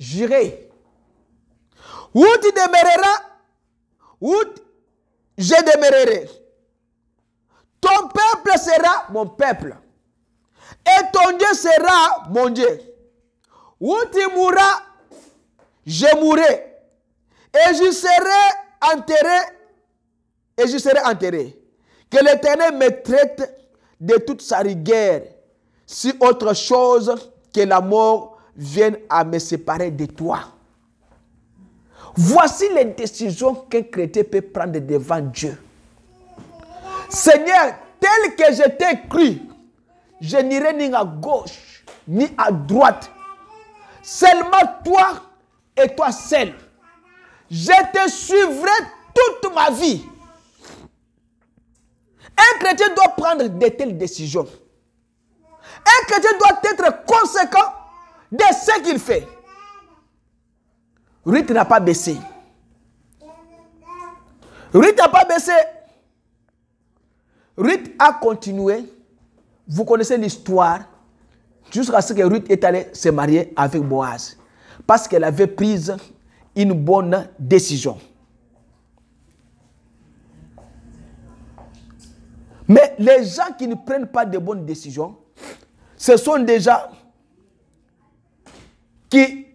j'irai. Où tu demeureras, où je demeurerai. Ton peuple sera mon peuple. Et ton Dieu sera mon Dieu. Où tu mourras, je mourrai. Et je serai enterré. Et je serai enterré. Que l'Éternel me traite de toute sa rigueur, si autre chose que la mort viennent à me séparer de toi. Voici les décisions qu'un chrétien peut prendre devant Dieu. Seigneur, tel que je t'ai cru, je n'irai ni à gauche ni à droite. Seulement toi et toi seul. Je te suivrai toute ma vie. Un chrétien doit prendre de telles décisions. Un chrétien doit être conséquent de ce qu'il fait, Ruth n'a pas baissé. Ruth n'a pas baissé. Ruth a continué. Vous connaissez l'histoire jusqu'à ce que Ruth est allée se marier avec Boaz parce qu'elle avait pris une bonne décision. Mais les gens qui ne prennent pas de bonnes décisions, ce sont déjà qui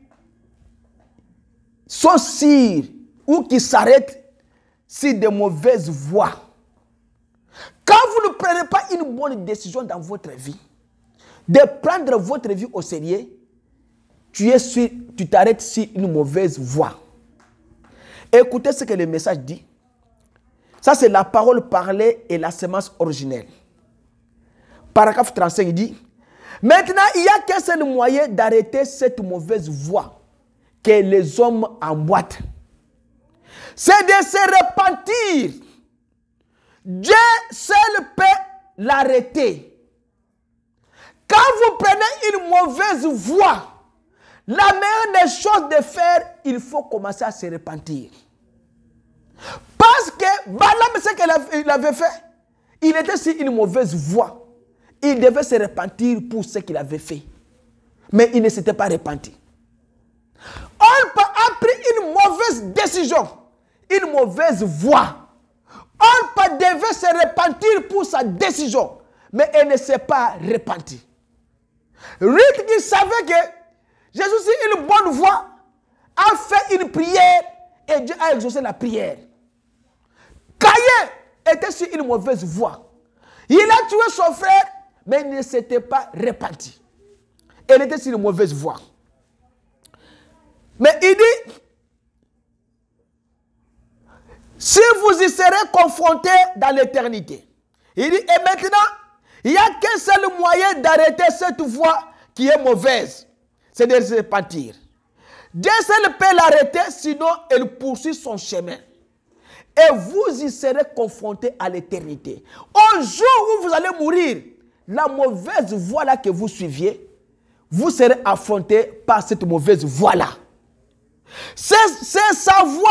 sont sûrs ou qui s'arrêtent sur de mauvaises voies. Quand vous ne prenez pas une bonne décision dans votre vie, de prendre votre vie au sérieux, tu es tu t'arrêtes sur une mauvaise voie. Écoutez ce que le message dit. Ça, c'est la parole parlée et la semence originelle. Paragraphe 35, dit Maintenant, il n'y a qu'un seul moyen d'arrêter cette mauvaise voie que les hommes emboîtent. C'est de se repentir. Dieu seul peut l'arrêter. Quand vous prenez une mauvaise voie, la meilleure des choses de faire, il faut commencer à se repentir. Parce que Balaam, ce qu'il avait fait, il était sur une mauvaise voie. Il devait se repentir pour ce qu'il avait fait. Mais il ne s'était pas repenti. On a pris une mauvaise décision, une mauvaise voie. On devait se repentir pour sa décision, mais elle ne s'est pas repentie. Ruth qui savait que Jésus, sur une bonne voie, a fait une prière et Dieu a exaucé la prière. Caïn était sur une mauvaise voie. Il a tué son frère mais ne s'était pas réparti Elle était sur une mauvaise voie. Mais il dit, si vous y serez confrontés dans l'éternité, il dit, et maintenant, il n'y a qu'un seul moyen d'arrêter cette voie qui est mauvaise, c'est de se répartir. Dieu seul peut l'arrêter, sinon elle poursuit son chemin et vous y serez confrontés à l'éternité. Au jour où vous allez mourir, la mauvaise voie-là que vous suiviez, vous serez affronté par cette mauvaise voie-là. C'est sa voie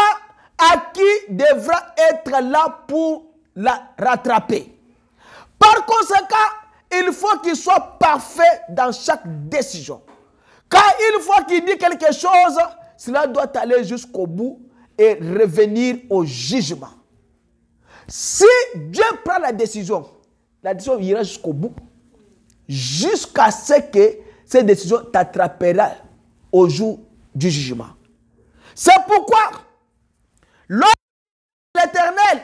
à qui devra être là pour la rattraper. Par conséquent, il faut qu'il soit parfait dans chaque décision. Quand il faut qu'il dit quelque chose, cela doit aller jusqu'au bout et revenir au jugement. Si Dieu prend la décision la décision ira jusqu'au bout. Jusqu'à ce que cette décision t'attrapera au jour du jugement. C'est pourquoi l'homme l'éternel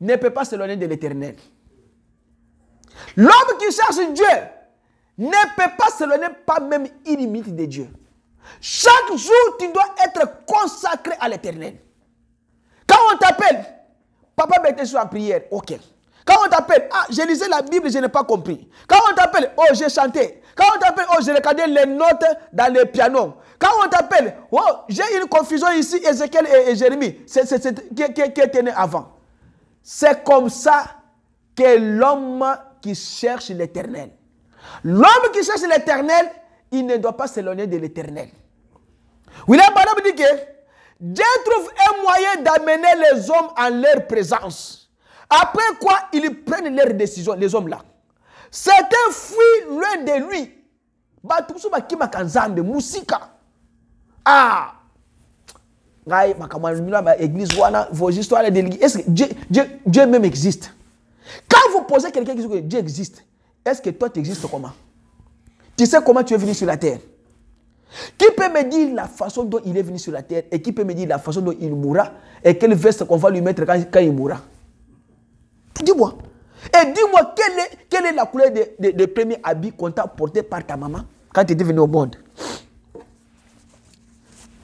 ne peut pas s'éloigner de l'éternel. L'homme qui cherche Dieu ne peut pas s'éloigner pas même illimité de Dieu. Chaque jour, tu dois être consacré à l'éternel. Quand on t'appelle, papa, mettez sur la prière. Ok. Quand on t'appelle, ah, j'ai lisé la Bible, je n'ai pas compris. Quand on t'appelle, oh, j'ai chanté. Quand on t'appelle, oh, j'ai regardé les notes dans le piano. Quand on t'appelle, oh, j'ai une confusion ici, Ézéchiel et, Jérémie, c'est, qui, était né avant. C'est comme ça que l'homme qui cherche l'éternel. L'homme qui cherche l'éternel, il ne doit pas s'éloigner de l'éternel. William Barab dit que Dieu trouve un moyen d'amener les hommes en leur présence. Après quoi, ils prennent leurs décisions, les hommes-là. Certains fuient loin de lui. Bah, qui Ah! ma église, wana, vos histoires Est-ce que Dieu, même existe? Quand vous posez quelqu'un qui dit que Dieu existe, est-ce que toi tu existes comment? Tu sais comment tu es venu sur la terre? Qui peut me dire la façon dont il est venu sur la terre et qui peut me dire la façon dont il mourra et quelle veste qu'on va lui mettre quand il mourra? Dis-moi. Et dis-moi, quelle est, quelle la couleur des premiers habits qu'on t'a porté par ta maman quand tu es venu au monde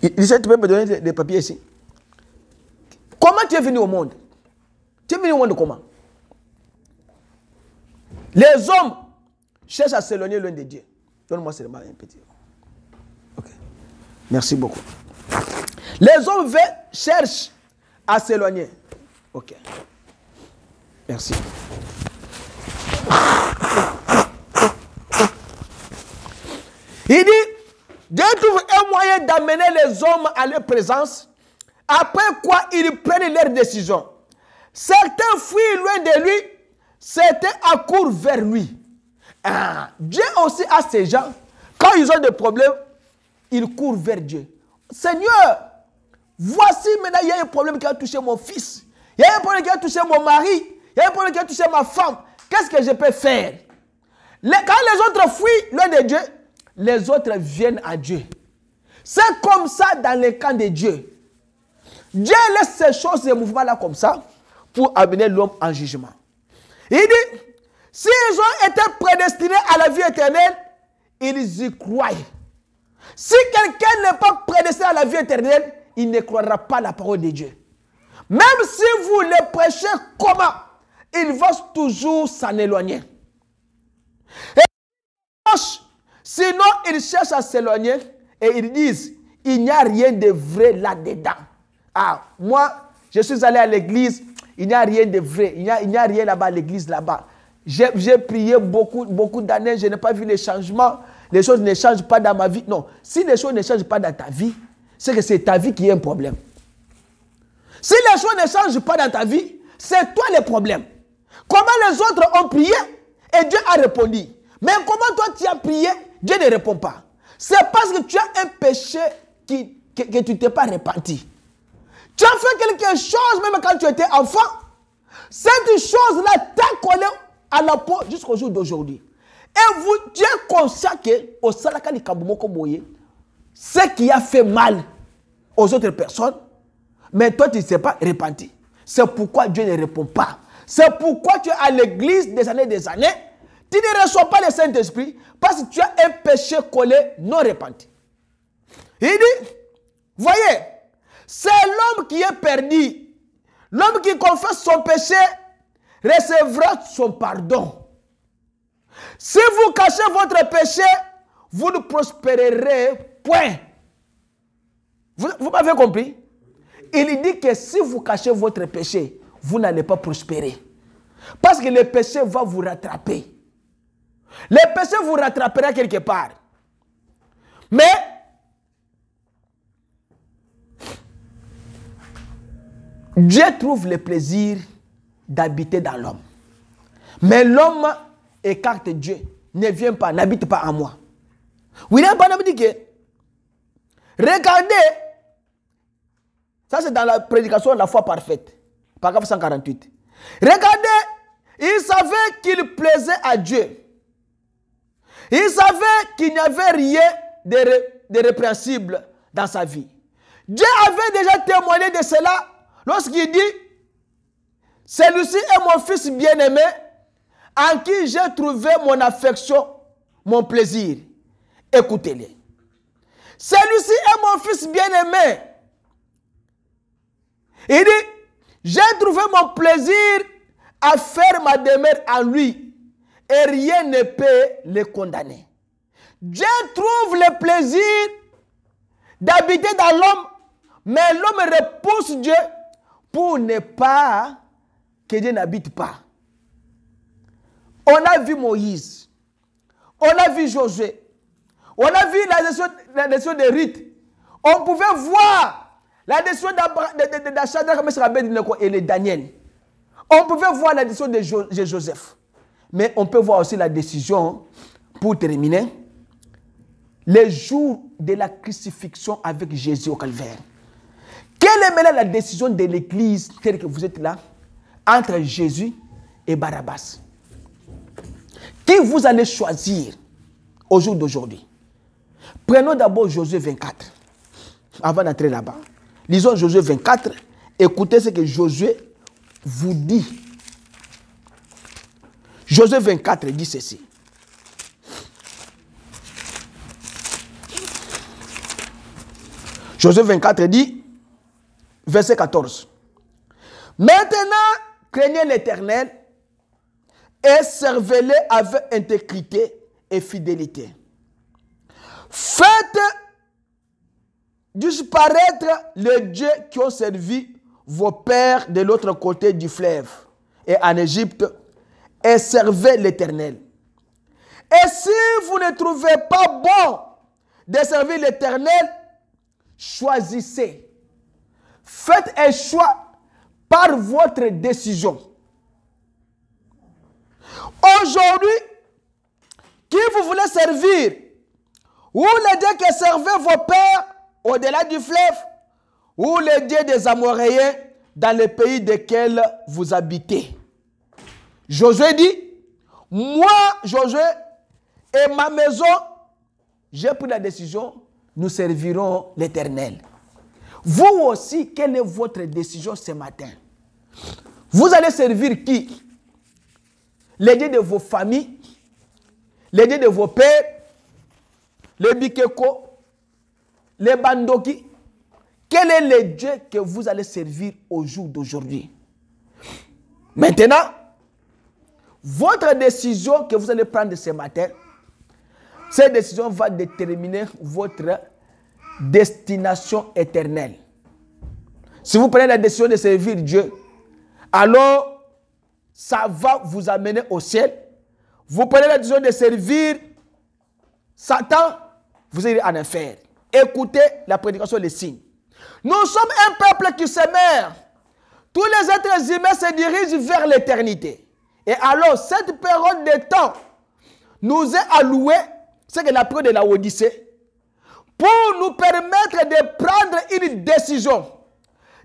Il tu peux me donner des, papiers ici. Comment tu es venu au monde Tu es venu au monde comment Les hommes cherchent à s'éloigner loin de Dieu. Donne-moi seulement un petit. Ok. Merci beaucoup. Les hommes cherchent à s'éloigner. Ok. Merci. Il dit, Dieu trouve un moyen d'amener les hommes à leur présence, après quoi ils prennent leurs décisions. Certains fuient loin de lui, certains accourent vers lui. Ah, Dieu aussi a ces gens, quand ils ont des problèmes, ils courent vers Dieu. Seigneur, voici maintenant, il y a un problème qui a touché mon fils. Il y a un problème qui a touché mon mari. Il y a un problème qui a touché ma femme. Qu'est-ce que je peux faire Quand les autres fuient l'un de Dieu, les autres viennent à Dieu. C'est comme ça dans les camps de Dieu. Dieu laisse ces choses, ces mouvements-là comme ça, pour amener l'homme en jugement. Il dit, si les ont été prédestinés à la vie éternelle, ils y croient. Si quelqu'un n'est pas prédestiné à la vie éternelle, il ne croira pas la parole de Dieu. Même si vous le prêchez comment il va toujours s'en éloigner. sinon, ils cherchent à s'éloigner et ils disent, il n'y a rien de vrai là-dedans. Ah, moi, je suis allé à l'église, il n'y a rien de vrai, il n'y a, rien là-bas à l'église là-bas. J'ai prié beaucoup, beaucoup d'années, je n'ai pas vu les changements, les choses ne changent pas dans ma vie. Non, si les choses ne changent pas dans ta vie, c'est que c'est ta vie qui est un problème. Si les choses ne changent pas dans ta vie, c'est toi le problème. Comment les autres ont prié et Dieu a répondu. Mais comment toi tu as prié, Dieu ne répond pas. C'est parce que tu as un péché que, tu ne t'es pas répandu. Tu as fait quelque chose même quand tu étais enfant. Cette chose-là t'a collé à la peau jusqu'au jour d'aujourd'hui. Et vous, Dieu conscient que au ce qui a fait mal aux autres personnes, mais toi tu ne sais pas répandu. C'est pourquoi Dieu ne répond pas. C'est pourquoi tu es à l'église des années des années. Tu ne reçois pas le Saint-Esprit parce que tu as un péché collé non répandu. Il dit, voyez, c'est l'homme qui est perdu. L'homme qui confesse son péché recevra son pardon. Si vous cachez votre péché, vous ne prospérerez point. vous m'avez compris Il dit que si vous cachez votre péché, vous n'allez pas prospérer. Parce que le péché va vous rattraper. Le péché vous rattrapera quelque part. Mais Dieu trouve le plaisir d'habiter dans l'homme. Mais l'homme écarte Dieu, ne vient pas, n'habite pas en moi. William Panam dit que, regardez, ça c'est dans la prédication de la foi parfaite. Paragraphe 148. Regardez, il savait qu'il plaisait à Dieu. Il savait qu'il n'y avait rien de, de, répréhensible dans sa vie. Dieu avait déjà témoigné de cela lorsqu'il dit, celui-ci est mon fils bien-aimé, en qui j'ai trouvé mon affection, mon plaisir. Écoutez-le. Celui-ci est mon fils bien-aimé. Il dit, j'ai trouvé mon plaisir à faire ma demeure en lui et rien ne peut le condamner. Dieu trouve le plaisir d'habiter dans l'homme, mais l'homme repousse Dieu pour ne pas que Dieu n'habite pas. On a vu Moïse, on a vu Josué, on a vu la nation des rites. On pouvait voir la décision d'Achadrak, et de Daniel. On pouvait voir la décision de, Joseph. Mais on peut voir aussi la décision, pour terminer, les jours de la crucifixion avec Jésus au calvaire. Quelle est maintenant la décision de l'Église, telle que vous êtes là, entre Jésus et Barabbas Qui vous allez choisir au jour d'aujourd'hui Prenons d'abord Josué 24, avant d'entrer là-bas. Lisons Josué 24. Écoutez ce que Josué vous dit. Josué 24 dit ceci. Josué 24 dit, verset 14. Maintenant, craignez l'Éternel et servez-le avec intégrité et fidélité. Faites disparaître les dieux qui ont servi vos pères de l'autre côté du fleuve et en Égypte et servez l'Éternel. Et si vous ne trouvez pas bon de servir l'Éternel, choisissez. Faites un choix par votre décision. Aujourd'hui, qui vous voulez servir, ou les dieux que servaient vos pères, au-delà du fleuve, ou les dieux des Amoréens, dans le pays desquels vous habitez. Josué dit, moi, Josué, et ma maison, j'ai pris la décision, nous servirons l'Éternel. Vous aussi, quelle est votre décision ce matin Vous allez servir qui Les dieux de vos familles, les dieux de vos pères, les bikeko, les Bandoki, quel est le Dieu que vous allez servir au jour d'aujourd'hui Maintenant, votre décision que vous allez prendre ce matin, cette décision va déterminer votre destination éternelle. Si vous prenez la décision de servir Dieu, alors ça va vous amener au ciel. Vous prenez la décision de servir Satan, vous allez en enfer. Écoutez la prédication des signes. Nous sommes un peuple qui se meurt. Tous les êtres humains se dirigent vers l'éternité. Et alors, cette période de temps nous est allouée, c'est que la période de la Odyssée, pour nous permettre de prendre une décision,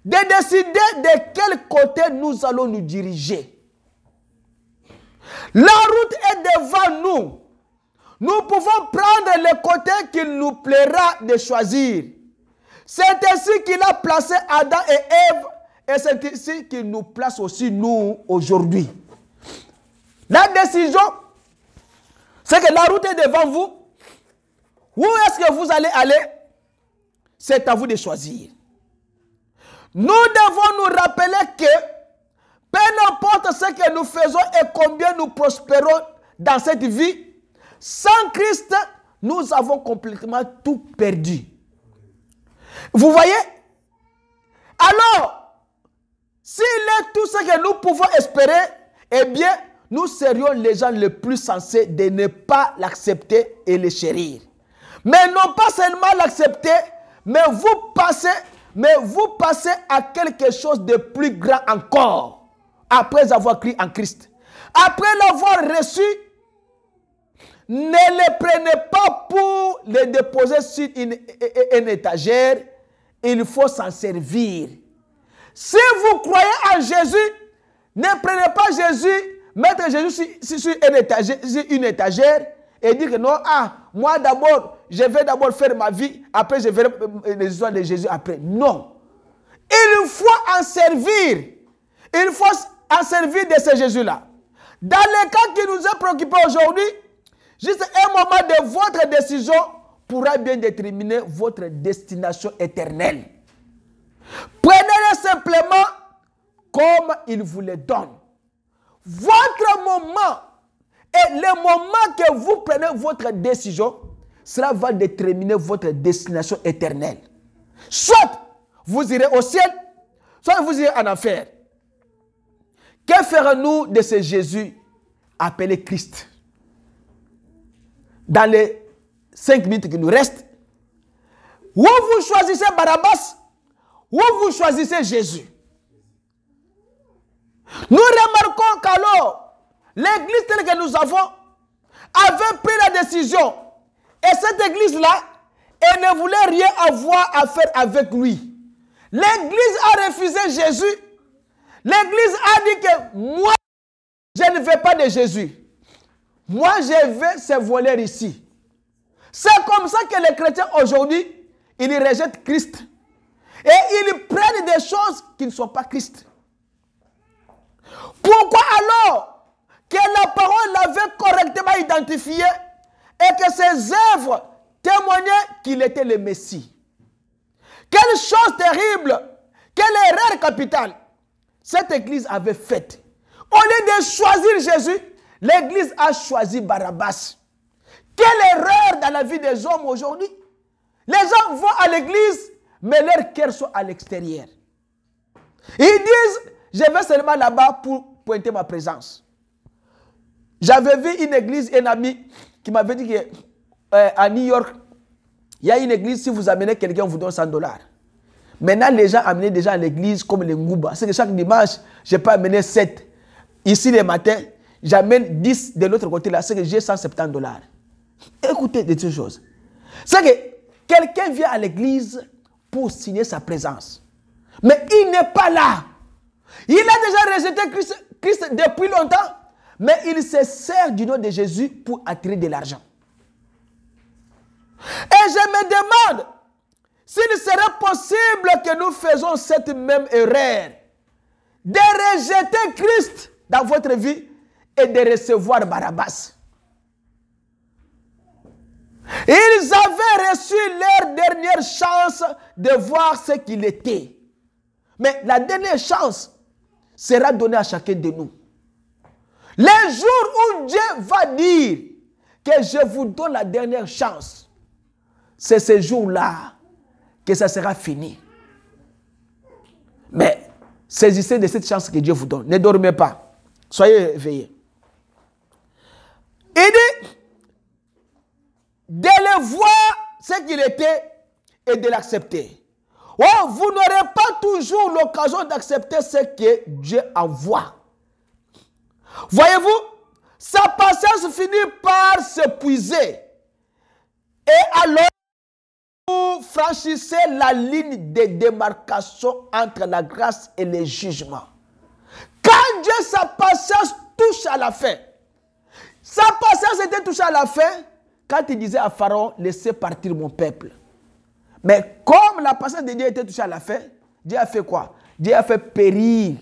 de décider de quel côté nous allons nous diriger. La route est devant nous. Nous pouvons prendre le côté qu'il nous plaira de choisir. C'est ainsi qu'il a placé Adam et Ève et c'est ainsi qu'il nous place aussi nous aujourd'hui. La décision, c'est que la route est devant vous. Où est-ce que vous allez aller C'est à vous de choisir. Nous devons nous rappeler que peu importe ce que nous faisons et combien nous prospérons dans cette vie, sans Christ, nous avons complètement tout perdu. Vous voyez Alors, s'il est tout ce que nous pouvons espérer, eh bien, nous serions les gens les plus sensés de ne pas l'accepter et le chérir. Mais non pas seulement l'accepter, mais vous passez, mais vous passez à quelque chose de plus grand encore après avoir cru en Christ. Après l'avoir reçu, ne les prenez pas pour les déposer sur une, étagère. Il faut s'en servir. Si vous croyez en Jésus, ne prenez pas Jésus, mettez Jésus sur, une, étagère, une, étagère, et dire que non, ah, moi d'abord, je vais d'abord faire ma vie, après je verrai euh, euh, les histoires de Jésus après. Non. Il faut en servir. Il faut en servir de ce Jésus-là. Dans les cas qui nous est préoccupé aujourd'hui, Juste un moment de votre décision pourra bien déterminer votre destination éternelle. Prenez-le simplement comme il vous le donne. Votre moment et le moment que vous prenez votre décision, cela va déterminer votre destination éternelle. Soit vous irez au ciel, soit vous irez en enfer. Que ferons-nous de ce Jésus appelé Christ dans les cinq minutes qui nous restent, où vous choisissez Barabbas, ou vous choisissez Jésus. Nous remarquons qu'alors, l'église telle que nous avons avait pris la décision. Et cette église-là, elle ne voulait rien avoir à faire avec lui. L'église a refusé Jésus. L'église a dit que moi, je ne veux pas de Jésus. Moi, je vais se voler ici. C'est comme ça que les chrétiens aujourd'hui, ils rejettent Christ. Et ils prennent des choses qui ne sont pas Christ. Pourquoi alors que la parole l'avait correctement identifié et que ses œuvres témoignaient qu'il était le Messie Quelle chose terrible, quelle erreur capitale cette église avait faite. Au lieu de choisir Jésus, L'Église a choisi Barabbas. Quelle erreur dans la vie des hommes aujourd'hui. Les gens vont à l'église, mais leur cœur sont à l'extérieur. Ils disent, je vais seulement là-bas pour pointer ma présence. J'avais vu une église, un ami qui m'avait dit qu'à euh, New York, il y a une église, si vous amenez quelqu'un, on vous donne 100 dollars. Maintenant, les gens amenaient déjà à l'église comme les Ngouba. C'est que chaque dimanche, je pas amené 7. Ici, les matins, j'amène 10 de l'autre côté là, c'est que j'ai 170 dollars. Écoutez de ces choses. C'est que quelqu'un vient à l'église pour signer sa présence. Mais il n'est pas là. Il a déjà rejeté Christ, Christ depuis longtemps, mais il se sert du nom de Jésus pour attirer de l'argent. Et je me demande s'il serait possible que nous faisions cette même erreur de rejeter Christ dans votre vie et de recevoir Barabbas. Ils avaient reçu leur dernière chance de voir ce qu'il était. Mais la dernière chance sera donnée à chacun de nous. Le jour où Dieu va dire que je vous donne la dernière chance, c'est ce jour-là que ça sera fini. Mais saisissez de cette chance que Dieu vous donne. Ne dormez pas. Soyez éveillés. Il dit, de le voir ce qu'il était et de l'accepter. Oh, vous n'aurez pas toujours l'occasion d'accepter ce que Dieu envoie. Voyez-vous, sa patience finit par s'épuiser. Et alors, vous franchissez la ligne de démarcation entre la grâce et le jugement. Quand Dieu, sa patience touche à la fin, sa patience était touchée à la fin quand il disait à Pharaon, laissez partir mon peuple. Mais comme la patience de Dieu était touchée à la fin, Dieu a fait quoi Dieu a fait périr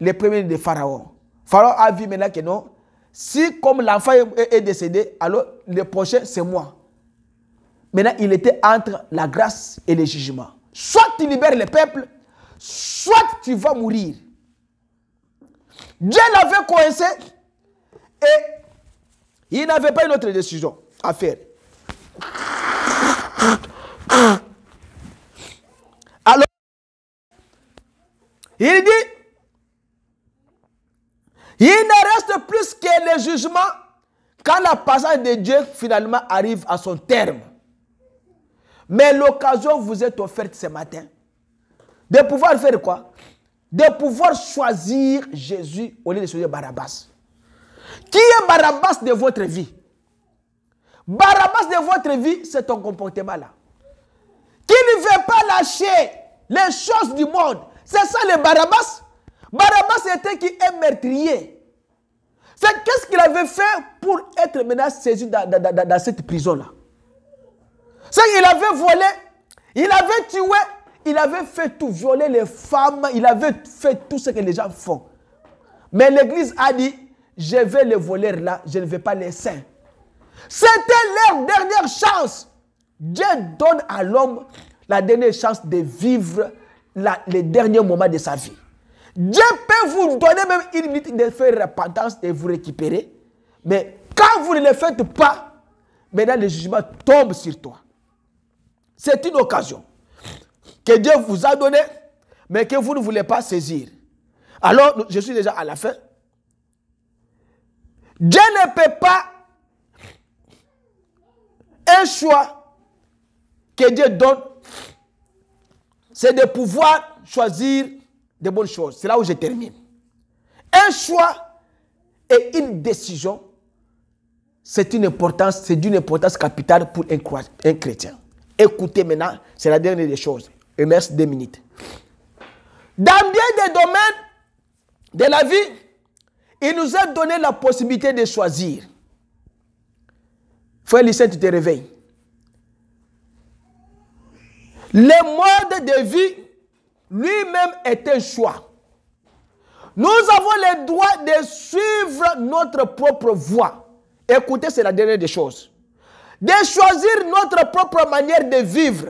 les premiers de Pharaon. Pharaon a vu maintenant que non, si comme l'enfant est décédé, alors le prochain, c'est moi. Maintenant, il était entre la grâce et le jugement. Soit tu libères le peuple, soit tu vas mourir. Dieu l'avait coincé et il n'avait pas une autre décision à faire. Alors, il dit, il ne reste plus que le jugement quand la passage de Dieu finalement arrive à son terme. Mais l'occasion vous est offerte ce matin de pouvoir faire quoi De pouvoir choisir Jésus au lieu de choisir Barabbas. Qui est Barabbas de votre vie Barabbas de votre vie, c'est ton comportement-là. Qui ne veut pas lâcher les choses du monde. C'est ça le Barabbas. Barabbas était qui est meurtrier. C'est qu'est-ce qu'il avait fait pour être maintenant saisi dans, cette prison-là. C'est qu'il avait volé, il avait tué, il avait fait tout, violer les femmes, il avait fait tout ce que les gens font. Mais l'Église a dit, je vais les voler là, je ne vais pas les saints. C'était leur dernière chance. Dieu donne à l'homme la dernière chance de vivre les derniers moments de sa vie. Dieu peut vous donner même une minute de faire repentance et vous récupérer. Mais quand vous ne le faites pas, maintenant le jugement tombe sur toi. C'est une occasion que Dieu vous a donnée, mais que vous ne voulez pas saisir. Alors, je suis déjà à la fin. Dieu ne peut pas un choix que Dieu donne, c'est de pouvoir choisir de bonnes choses. C'est là où je termine. Un choix et une décision, c'est une importance, c'est d'une importance capitale pour un chrétien. Écoutez maintenant, c'est la dernière des choses. Et merci deux minutes. Dans bien des domaines de la vie, il nous a donné la possibilité de choisir. Frère Lucien, tu te réveilles. Le mode de vie lui-même est un choix. Nous avons le droit de suivre notre propre voie. Écoutez, c'est la dernière des choses. De choisir notre propre manière de vivre.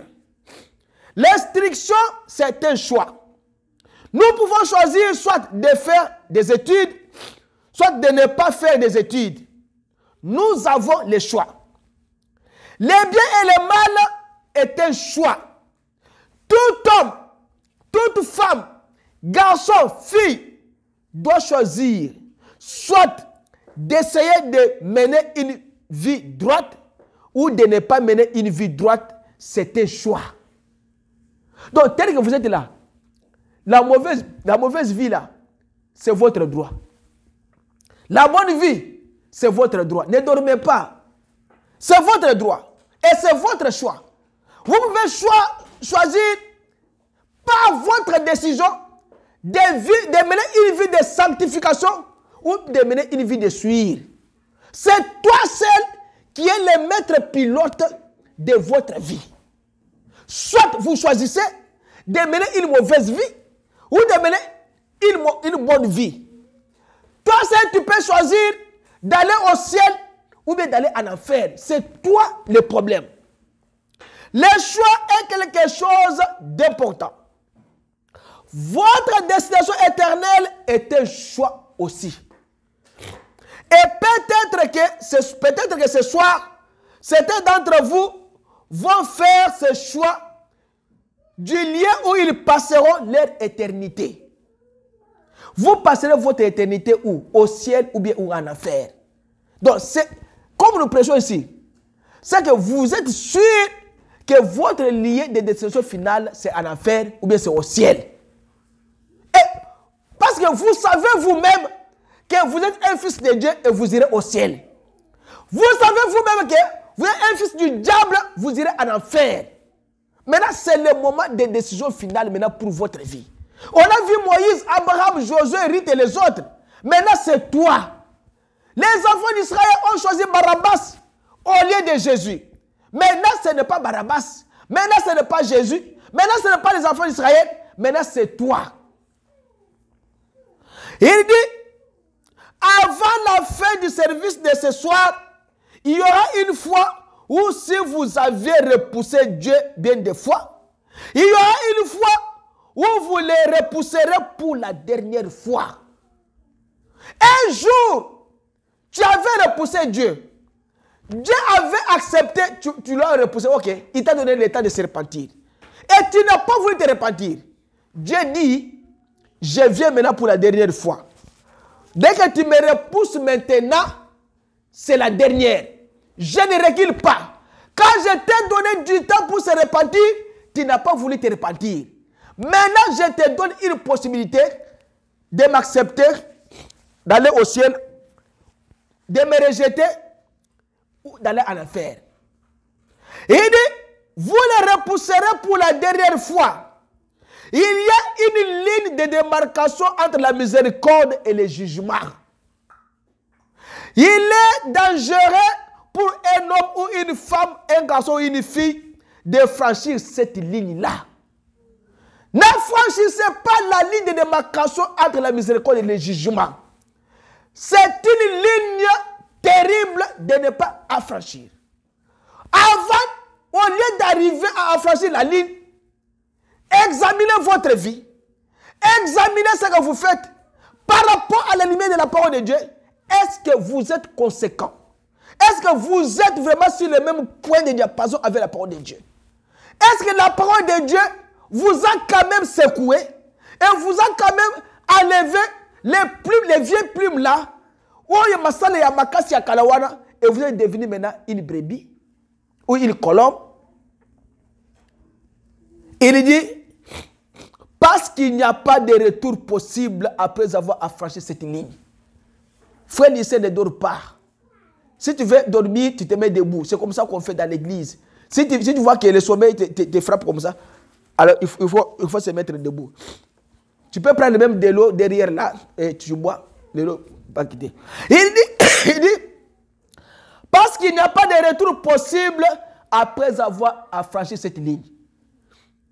L'instruction, c'est un choix. Nous pouvons choisir soit de faire des études soit de ne pas faire des études. Nous avons le choix. Les bien et le mal est un choix. Tout homme, toute femme, garçon, fille, doit choisir soit d'essayer de mener une vie droite ou de ne pas mener une vie droite. C'est un choix. Donc, tel que vous êtes là, la mauvaise, la mauvaise vie là, c'est votre droit. La bonne vie, c'est votre droit. Ne dormez pas. C'est votre droit. Et c'est votre choix. Vous pouvez choisir par votre décision de, mener une vie de sanctification ou de mener une vie de suivre. C'est toi seul qui est le maître pilote de votre vie. Soit vous choisissez de mener une mauvaise vie ou de mener une bonne vie. Toi seul, tu peux choisir d'aller au ciel ou bien d'aller en enfer. C'est toi le problème. Le choix est quelque chose d'important. Votre destination éternelle est un choix aussi. Et peut-être que, ce, peut que ce soir, certains d'entre vous vont faire ce choix du lieu où ils passeront leur éternité. Vous passerez votre éternité où Au ciel ou bien en enfer. Donc, c'est comme nous prêchons ici, c'est que vous êtes sûr que votre lien de décision finale, c'est en enfer ou bien c'est au ciel. Et parce que vous savez vous-même que vous êtes un fils de Dieu et vous irez au ciel. Vous savez vous-même que vous êtes un fils du diable, vous irez en enfer. Maintenant, c'est le moment de décision finale maintenant pour votre vie. On a vu Moïse, Abraham, Josué, Rite et les autres. Maintenant, c'est toi. Les enfants d'Israël ont choisi Barabbas au lieu de Jésus. Maintenant, ce n'est pas Barabbas. Maintenant, ce n'est pas Jésus. Maintenant, ce n'est pas les enfants d'Israël. Maintenant, c'est toi. Il dit, avant la fin du service de ce soir, il y aura une fois où si vous aviez repoussé Dieu bien des fois, il y aura une fois ou vous les repousserez pour la dernière fois. Un jour, tu avais repoussé Dieu. Dieu avait accepté, tu, l'as repoussé, ok, il t'a donné le temps de se repentir. Et tu n'as pas voulu te repentir. Dieu dit, je viens maintenant pour la dernière fois. Dès que tu me repousses maintenant, c'est la dernière. Je ne recule pas. Quand je t'ai donné du temps pour se repentir, tu n'as pas voulu te repentir. Maintenant, je te donne une possibilité de m'accepter, d'aller au ciel, de me rejeter ou d'aller en enfer. Il dit, vous le repousserez pour la dernière fois. Il y a une ligne de démarcation entre la miséricorde et le jugement. Il est dangereux pour un homme ou une femme, un garçon ou une fille de franchir cette ligne-là. N'affranchissez pas la ligne de démarcation entre la miséricorde et le jugement. C'est une ligne terrible de ne pas affranchir. Avant, au lieu d'arriver à affranchir la ligne, examinez votre vie. Examinez ce que vous faites par rapport à la lumière de la parole de Dieu. Est-ce que vous êtes conséquent Est-ce que vous êtes vraiment sur le même point de diapason avec la parole de Dieu Est-ce que la parole de Dieu vous a quand même secoué et vous a quand même enlevé les plumes, les vieilles plumes là. Et vous êtes devenu maintenant une brebis ou une colombe. Il dit, parce qu'il n'y a pas de retour possible après avoir affranchi cette ligne. Frère, lycée ne dort pas. Si tu veux dormir, tu te mets debout. C'est comme ça qu'on fait dans l'église. Si tu, vois que le sommeil te, te, te frappe comme ça, alors, il faut, il faut se mettre debout. Tu peux prendre même de l'eau derrière là et tu bois de l'eau. Pas quitter. Il dit, il dit parce qu'il n'y a pas de retour possible après avoir franchi cette ligne.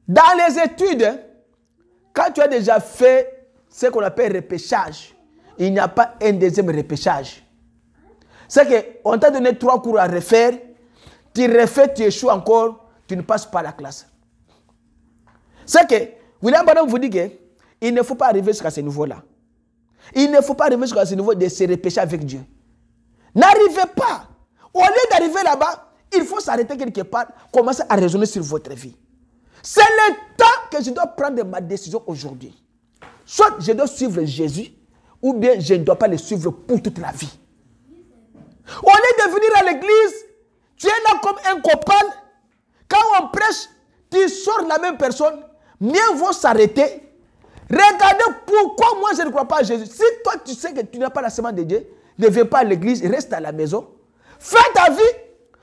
Dans les études, quand tu as déjà fait ce qu'on appelle repêchage, il n'y a pas un deuxième repêchage. C'est qu'on t'a donné trois cours à refaire, tu refais, tu échoues encore, tu ne passes pas la classe. C'est que William Branham vous dit qu'il ne faut pas arriver jusqu'à ce niveau-là. Il ne faut pas arriver jusqu'à ce niveau de se repêcher avec Dieu. N'arrivez pas. Au lieu d'arriver là-bas, il faut s'arrêter quelque part, commencer à raisonner sur votre vie. C'est le temps que je dois prendre ma décision aujourd'hui. Soit je dois suivre Jésus, ou bien je ne dois pas le suivre pour toute la vie. Au lieu de venir à l'église, tu es là comme un copain. Quand on prêche, tu sors la même personne mieux vaut s'arrêter. Regardez pourquoi moi je ne crois pas à Jésus. Si toi tu sais que tu n'as pas la semence de Dieu, ne viens pas à l'église, reste à la maison. Fais ta vie.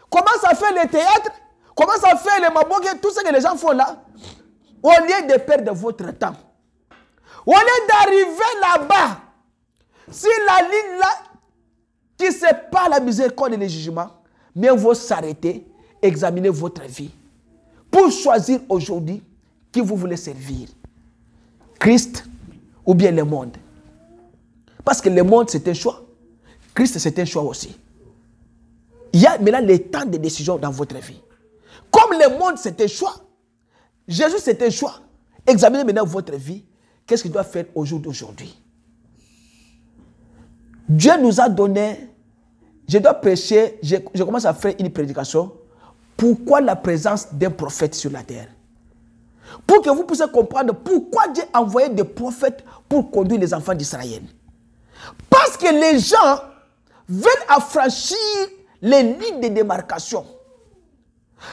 Commence à faire le théâtre. Commence à faire les mabogues, tout ce que les gens font là. Au lieu de perdre votre temps. Au lieu d'arriver là-bas, Si la ligne là, qui pas la miséricorde et le jugement, mieux vaut s'arrêter, examiner votre vie. Pour choisir aujourd'hui qui vous voulez servir Christ ou bien le monde Parce que le monde, c'est un choix. Christ, c'est un choix aussi. Il y a maintenant les temps de décision dans votre vie. Comme le monde, c'est un choix. Jésus, c'est un choix. Examinez maintenant votre vie. Qu'est-ce qu'il doit faire au jour d'aujourd'hui Dieu nous a donné, je dois prêcher, je commence à faire une prédication. Pourquoi la présence d'un prophète sur la terre pour que vous puissiez comprendre pourquoi Dieu a envoyé des prophètes pour conduire les enfants d'Israël. Parce que les gens veulent affranchir les lignes de démarcation.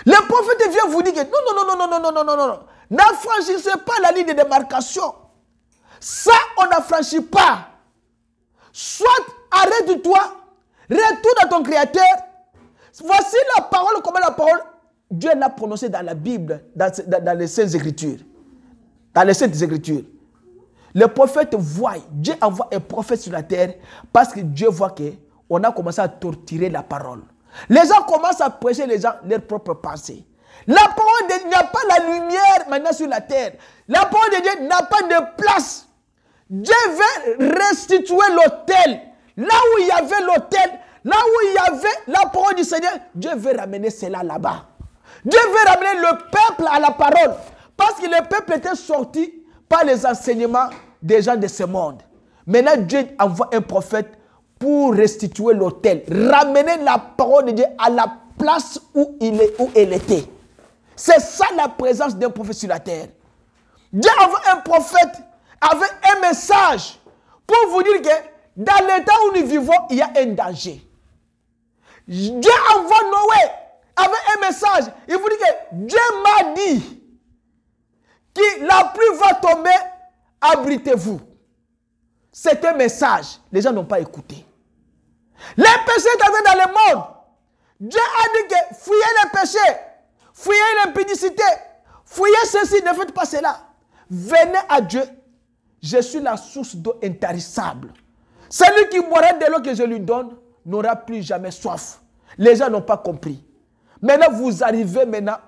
Les prophètes viennent vous dire que non, non, non, non, non, non, non, non, non, n'affranchissez pas la ligne de démarcation. Ça, on n'affranchit pas. Soit arrête-toi, retourne à ton Créateur. Voici la parole, comment la parole Dieu l'a prononcé dans la Bible, dans, les Saintes Écritures. Dans les Saintes Écritures. Les prophètes voient, Dieu envoie un prophète sur la terre parce que Dieu voit qu'on a commencé à torturer la parole. Les gens commencent à prêcher les gens leurs propres pensées. La parole de Dieu n'a pas la lumière maintenant sur la terre. La parole de Dieu n'a pas de place. Dieu veut restituer l'autel. Là où il y avait l'autel, là où il y avait la parole du Seigneur, Dieu veut ramener cela là-bas. Dieu veut ramener le peuple à la parole. Parce que le peuple était sorti par les enseignements des gens de ce monde. Maintenant, Dieu envoie un prophète pour restituer l'autel, ramener la parole de Dieu à la place où, il où elle était. C'est ça la présence d'un prophète sur la terre. Dieu envoie un prophète avec un message pour vous dire que dans l'état où nous vivons, il y a un danger. Dieu envoie Noé avec un message. Il vous dit que Dieu m'a dit que la pluie va tomber, abritez-vous. C'est un message. Les gens n'ont pas écouté. Les péchés sont dans le monde. Dieu a dit que fuyez les péchés, fuyez l'impudicité, fuyez ceci, ne faites pas cela. Venez à Dieu. Je suis la source d'eau intarissable. Celui qui boira de l'eau que je lui donne n'aura plus jamais soif. Les gens n'ont pas compris. Maintenant, vous arrivez maintenant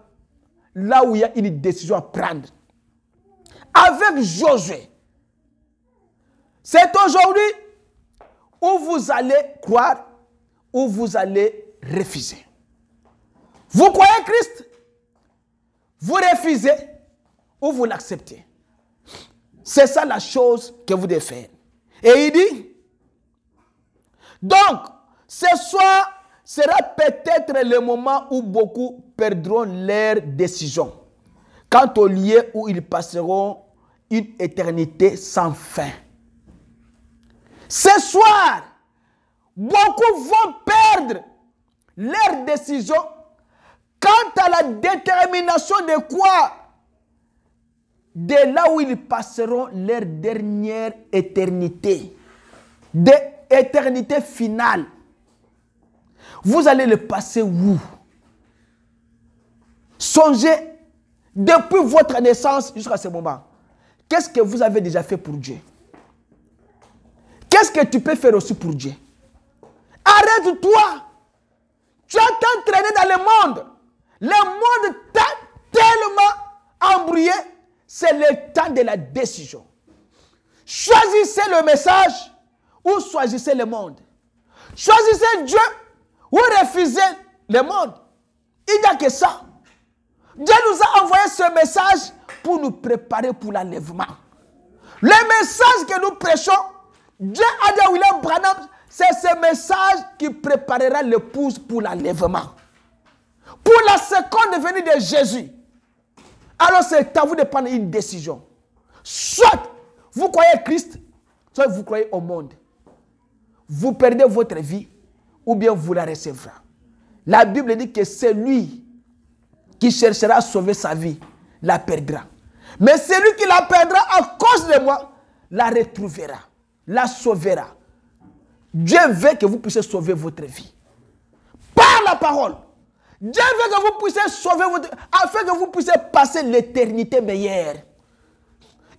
là où il y a une décision à prendre. Avec Josué, c'est aujourd'hui où vous allez croire, ou vous allez refuser. Vous croyez Christ, vous refusez ou vous l'acceptez. C'est ça la chose que vous devez faire. Et il dit, donc, ce soir, sera peut-être le moment où beaucoup perdront leur décision quant au lieu où ils passeront une éternité sans fin. Ce soir, beaucoup vont perdre leur décision quant à la détermination de quoi De là où ils passeront leur dernière éternité, de éternité finale vous allez le passer où Songez depuis votre naissance jusqu'à ce moment. Qu'est-ce que vous avez déjà fait pour Dieu Qu'est-ce que tu peux faire aussi pour Dieu Arrête-toi. Tu as t'entraîné dans le monde. Le monde t'a tellement embrouillé. C'est le temps de la décision. Choisissez le message ou choisissez le monde. Choisissez Dieu vous refusez le monde. Il n'y a que ça. Dieu nous a envoyé ce message pour nous préparer pour l'enlèvement. Le message que nous prêchons, Dieu a dit à William Branham, c'est ce message qui préparera l'épouse pour l'enlèvement. Pour la seconde venue de Jésus. Alors c'est à vous de prendre une décision. Soit vous croyez Christ, soit vous croyez au monde. Vous perdez votre vie ou bien vous la recevrez. La Bible dit que celui qui cherchera à sauver sa vie la perdra. Mais celui qui la perdra à cause de moi la retrouvera, la sauvera. Dieu veut que vous puissiez sauver votre vie. Par la parole. Dieu veut que vous puissiez sauver votre vie afin que vous puissiez passer l'éternité meilleure.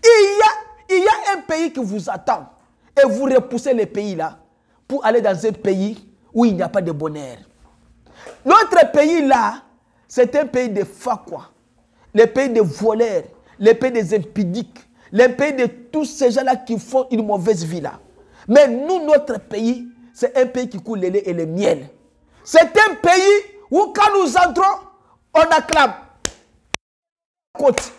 Il y, a, il y a un pays qui vous attend et vous repoussez les pays là pour aller dans un pays où il n'y a pas de bonheur. Notre pays là, c'est un pays de quoi. le pays de voleurs, le pays des impidiques, le pays de tous ces gens-là qui font une mauvaise vie là. Mais nous, notre pays, c'est un pays qui coule les lait et le miel. C'est un pays où quand nous entrons, on acclame. Côte.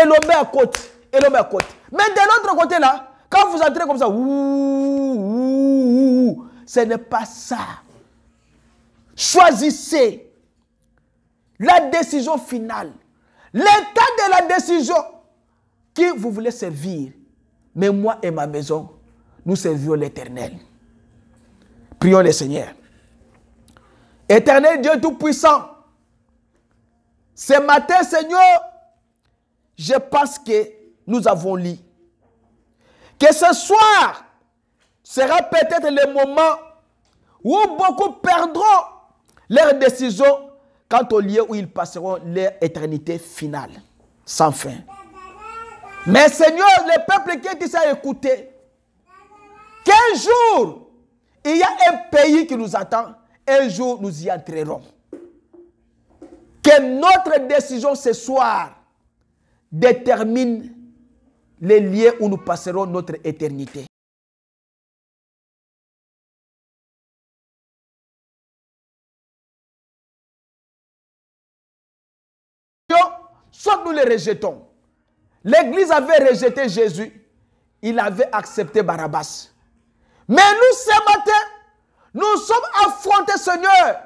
Et l'on met à côte. Et l'on à côte. Mais de l'autre côté là, quand vous entrez comme ça, ouh, ouh ce n'est pas ça. Choisissez la décision finale, l'état de la décision qui vous voulez servir. Mais moi et ma maison, nous servions l'Éternel. Prions le Seigneur. Éternel Dieu Tout-Puissant, ce matin, Seigneur, je pense que nous avons lu. Que ce soir, sera peut-être le moment où beaucoup perdront Leur décision quant au lieu où ils passeront leur éternité finale, sans fin. Mais Seigneur, le peuple qui est à écouter, qu'un jour, il y a un pays qui nous attend, un jour nous y entrerons. Que notre décision ce soir détermine les lieux où nous passerons notre éternité. nous les rejetons, l'Église avait rejeté Jésus, il avait accepté Barabbas. Mais nous, ce matin, nous sommes affrontés, Seigneur,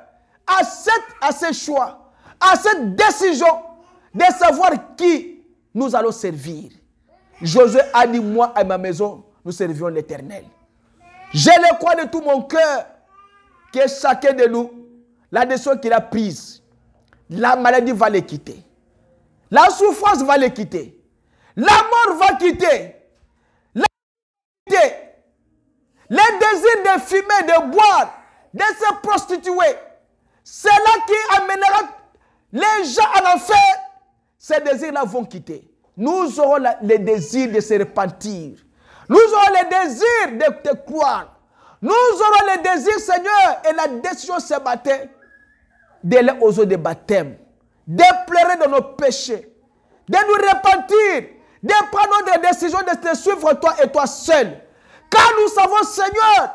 à, cette, à ce choix, à cette décision de savoir qui nous allons servir. Josué a dit, moi et ma maison, nous servions l'Éternel. Je le crois de tout mon cœur que chacun de nous, la décision qu'il a prise, la maladie va les quitter. La souffrance va les quitter. La mort va quitter. La... quitter. Les désirs de fumer, de boire, de se prostituer. C'est là qui amènera les gens à l'enfer. Ces désirs-là vont quitter. Nous aurons le désir de se repentir. Nous aurons le désir de te croire. Nous aurons le désir, Seigneur, et la décision ce matin d'aller aux eaux de baptême. De pleurer de nos péchés, de nous repentir, de prendre des décisions, de te suivre toi et toi seul. Car nous savons, Seigneur,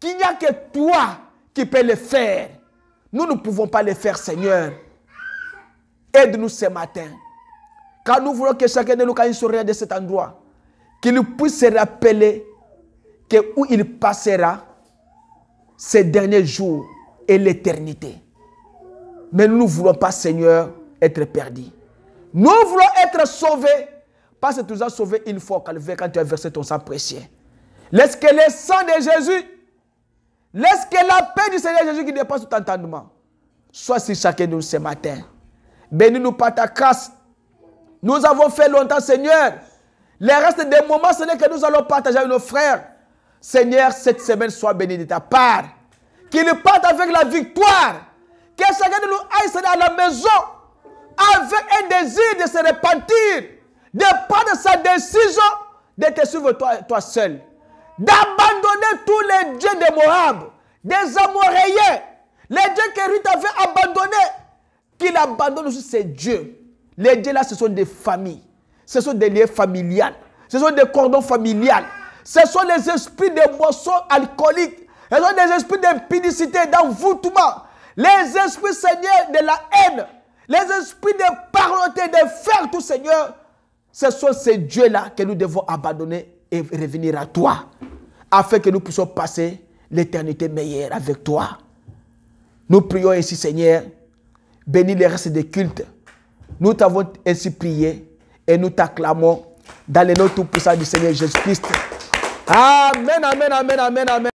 qu'il n'y a que toi qui peux le faire. Nous ne pouvons pas le faire, Seigneur. Aide-nous ce matin. Car nous voulons que chacun de nous, quand il de cet endroit, qu'il puisse se rappeler que où il passera ces derniers jours et l'éternité. Mais nous ne voulons pas, Seigneur, être perdus. Nous voulons être sauvés. Parce que tu nous as sauvés une fois quand tu as versé ton sang précieux. Laisse que le sang de Jésus, laisse que la paix du Seigneur Jésus qui dépasse tout entendement, soit sur chacun de nous ce matin. Bénis-nous par ta grâce. Nous avons fait longtemps, Seigneur. Les restes des moments, ce n'est que nous allons partager avec nos frères. Seigneur, cette semaine, sois béni de ta part. qu'il parte avec la victoire que chacun de nous aille à la maison avec un désir de se repentir, de prendre sa décision de te suivre toi, toi seul, d'abandonner tous les dieux de Moab, des Amoréens, les dieux que Ruth avait abandonnés, qu'il abandonne aussi ces dieux. Les dieux là, ce sont des familles, ce sont des liens familiales, ce sont des cordons familiales, ce sont les esprits des boissons alcooliques, ce sont des esprits d'impudicité, d'envoûtement, les esprits, Seigneur, de la haine, les esprits de parenté, de faire tout, Seigneur, ce sont ces dieux-là que nous devons abandonner et revenir à toi, afin que nous puissions passer l'éternité meilleure avec toi. Nous prions ainsi, Seigneur, bénis les restes des cultes. Nous t'avons ainsi prié et nous t'acclamons dans les noms tout-puissants du Seigneur Jésus-Christ. Amen, amen, amen, amen, amen.